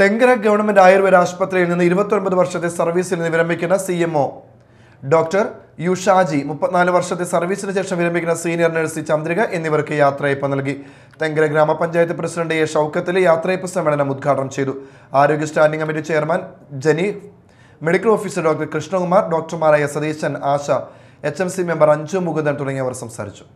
Thenkara government Ayurveda ആശുപത്രിയിൽ നിന്ന് ഇരുപത്തൊൻപത് വർഷത്തെ സർവീസിൽ നിന്ന് വിരമിക്കുന്ന C M O doctor U Shaji മുപ്പത്തിനാല് വർഷത്തെ സർവീസിന് ശേഷം വിരമിക്കുന്ന സീനിയർ നഴ്സ് ചന്ദ്രിക എന്നിവർക്ക് യാത്രയപ്പ് നൽകി തെങ്കര ഗ്രാമപഞ്ചായത്ത് പ്രസിഡന്റ് എ ഷൗക്കത്തിലെ യാത്രയപ്പ് സമ്മേളനം ഉദ്ഘാടനം ചെയ്തു ആരോഗ്യ standing committee chairman Jani medical officer doctor Krishnakumar ഡോക്ടർമാരായ Satheesan Asha H M C member Anju Mukundan തുടങ്ങിയവർ സംസാരിച്ചു